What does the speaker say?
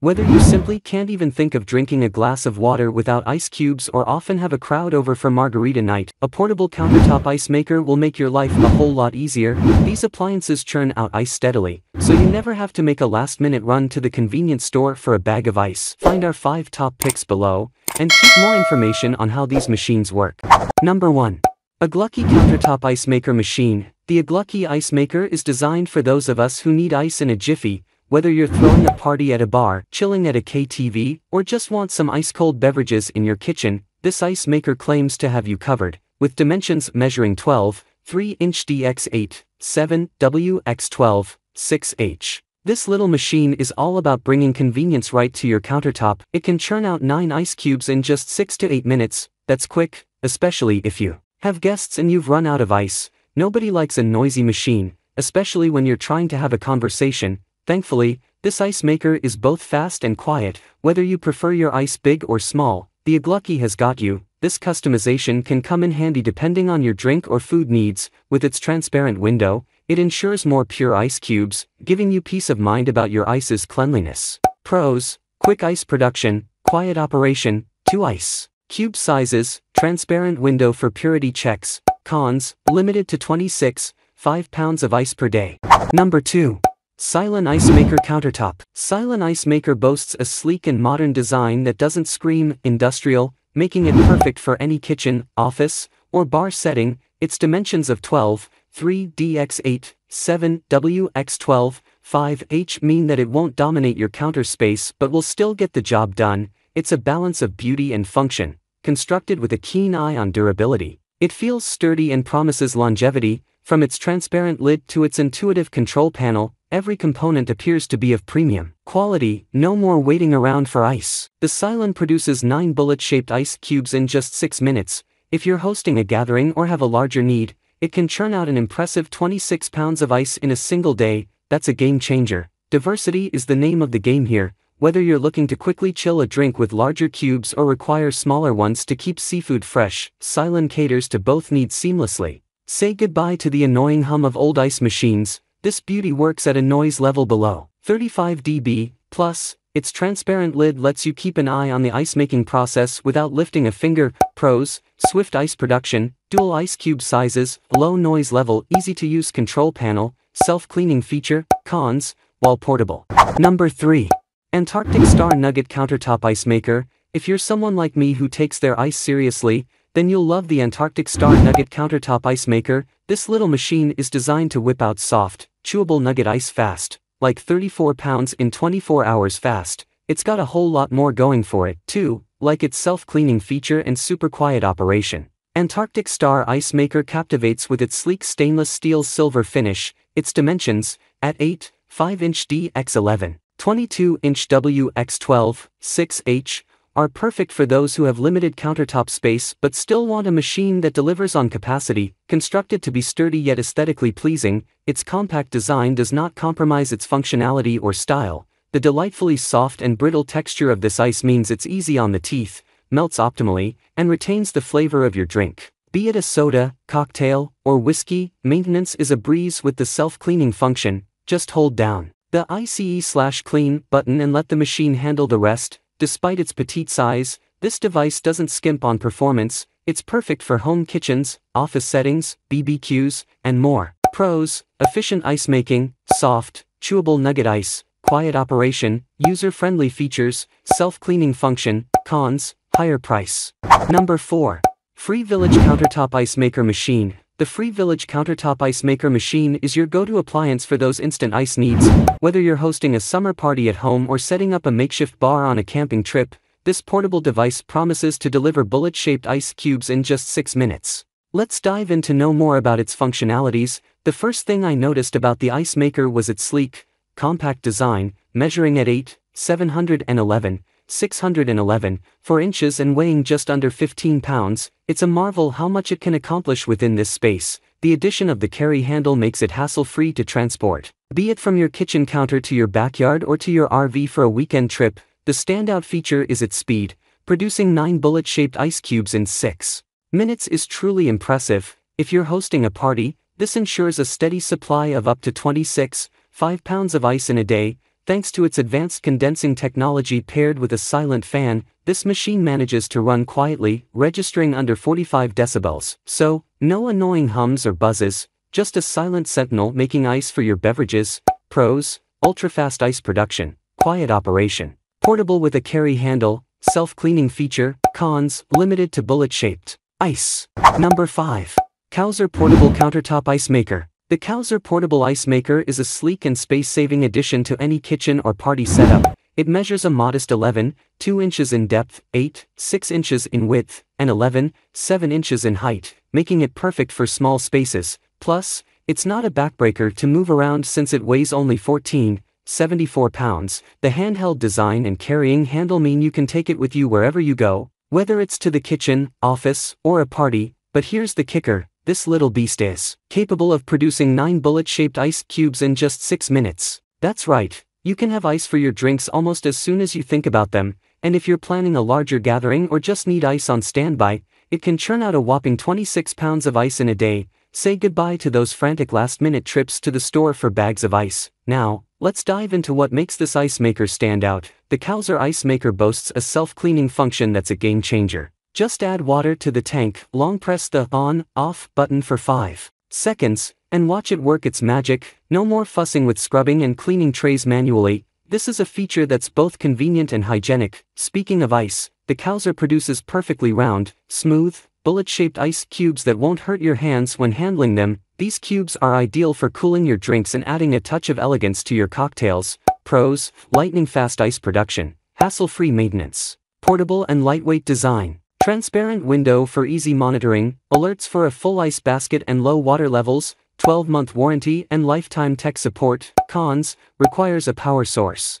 Whether you simply can't even think of drinking a glass of water without ice cubes or often have a crowd over for margarita night, a portable countertop ice maker will make your life a whole lot easier. These appliances churn out ice steadily, so you never have to make a last-minute run to the convenience store for a bag of ice. Find our 5 top picks below, and keep more information on how these machines work. Number 1. A Glucky Countertop Ice Maker Machine The Aglucky Ice Maker is designed for those of us who need ice in a jiffy, whether you're throwing a party at a bar, chilling at a KTV, or just want some ice-cold beverages in your kitchen, this ice maker claims to have you covered, with dimensions measuring 12, 3-inch DX8, 7, WX12, 6H. This little machine is all about bringing convenience right to your countertop. It can churn out 9 ice cubes in just 6 to 8 minutes. That's quick, especially if you have guests and you've run out of ice. Nobody likes a noisy machine, especially when you're trying to have a conversation, Thankfully, this ice maker is both fast and quiet, whether you prefer your ice big or small, the Aglucky has got you, this customization can come in handy depending on your drink or food needs, with its transparent window, it ensures more pure ice cubes, giving you peace of mind about your ice's cleanliness. Pros, quick ice production, quiet operation, 2 ice. Cube sizes, transparent window for purity checks. Cons, limited to 26, 5 pounds of ice per day. Number 2. Silent Ice Maker Countertop Silent Ice Maker boasts a sleek and modern design that doesn't scream industrial, making it perfect for any kitchen, office, or bar setting. Its dimensions of 12, 3dx8, 7wx12, 5h mean that it won't dominate your counter space but will still get the job done. It's a balance of beauty and function, constructed with a keen eye on durability. It feels sturdy and promises longevity, from its transparent lid to its intuitive control panel, Every component appears to be of premium quality, no more waiting around for ice. The Cylon produces 9 bullet-shaped ice cubes in just 6 minutes. If you're hosting a gathering or have a larger need, it can churn out an impressive 26 pounds of ice in a single day, that's a game changer. Diversity is the name of the game here, whether you're looking to quickly chill a drink with larger cubes or require smaller ones to keep seafood fresh, Cylon caters to both needs seamlessly. Say goodbye to the annoying hum of old ice machines, this beauty works at a noise level below 35 dB, plus, its transparent lid lets you keep an eye on the ice making process without lifting a finger. Pros, swift ice production, dual ice cube sizes, low noise level, easy to use control panel, self-cleaning feature, cons, while portable. Number 3. Antarctic Star Nugget Countertop Ice Maker. If you're someone like me who takes their ice seriously, then you'll love the Antarctic Star Nugget Countertop Ice Maker. This little machine is designed to whip out soft, chewable nugget ice fast, like 34 pounds in 24 hours fast, it's got a whole lot more going for it, too, like its self-cleaning feature and super quiet operation. Antarctic Star Ice Maker captivates with its sleek stainless steel silver finish, its dimensions, at 8, 5 inch DX11, 22 inch WX12, 6H, are perfect for those who have limited countertop space but still want a machine that delivers on capacity, constructed to be sturdy yet aesthetically pleasing, its compact design does not compromise its functionality or style, the delightfully soft and brittle texture of this ice means it's easy on the teeth, melts optimally, and retains the flavor of your drink. Be it a soda, cocktail, or whiskey, maintenance is a breeze with the self-cleaning function, just hold down the ICE slash clean button and let the machine handle the rest, Despite its petite size, this device doesn't skimp on performance, it's perfect for home kitchens, office settings, BBQs, and more. Pros, efficient ice making, soft, chewable nugget ice, quiet operation, user-friendly features, self-cleaning function, cons, higher price. Number 4. Free Village Countertop Ice Maker Machine, the Free Village countertop ice maker machine is your go-to appliance for those instant ice needs. Whether you're hosting a summer party at home or setting up a makeshift bar on a camping trip, this portable device promises to deliver bullet-shaped ice cubes in just 6 minutes. Let's dive in to know more about its functionalities. The first thing I noticed about the ice maker was its sleek, compact design, measuring at 8, 711, 611, for inches and weighing just under 15 pounds, it's a marvel how much it can accomplish within this space. The addition of the carry handle makes it hassle-free to transport. Be it from your kitchen counter to your backyard or to your RV for a weekend trip, the standout feature is its speed, producing 9 bullet-shaped ice cubes in 6 minutes is truly impressive. If you're hosting a party, this ensures a steady supply of up to 26, 5 pounds of ice in a day, Thanks to its advanced condensing technology paired with a silent fan, this machine manages to run quietly, registering under 45 decibels, so, no annoying hums or buzzes, just a silent sentinel making ice for your beverages. Pros, ultra-fast ice production, quiet operation, portable with a carry handle, self-cleaning feature, cons, limited to bullet-shaped ice. Number 5. Kauser Portable Countertop Ice Maker. The Kauser Portable Ice Maker is a sleek and space-saving addition to any kitchen or party setup. It measures a modest 11, 2 inches in depth, 8, 6 inches in width, and 11, 7 inches in height, making it perfect for small spaces. Plus, it's not a backbreaker to move around since it weighs only 14, 74 pounds. The handheld design and carrying handle mean you can take it with you wherever you go, whether it's to the kitchen, office, or a party, but here's the kicker, this little beast is capable of producing 9 bullet shaped ice cubes in just 6 minutes. That's right, you can have ice for your drinks almost as soon as you think about them, and if you're planning a larger gathering or just need ice on standby, it can churn out a whopping 26 pounds of ice in a day. Say goodbye to those frantic last minute trips to the store for bags of ice. Now, let's dive into what makes this ice maker stand out. The Kauser Ice Maker boasts a self cleaning function that's a game changer. Just add water to the tank, long press the on, off button for 5 seconds, and watch it work its magic, no more fussing with scrubbing and cleaning trays manually, this is a feature that's both convenient and hygienic. Speaking of ice, the Kauser produces perfectly round, smooth, bullet-shaped ice cubes that won't hurt your hands when handling them, these cubes are ideal for cooling your drinks and adding a touch of elegance to your cocktails. Pros, lightning-fast ice production, hassle-free maintenance, portable and lightweight design. Transparent window for easy monitoring, alerts for a full ice basket and low water levels, 12-month warranty and lifetime tech support. Cons, requires a power source.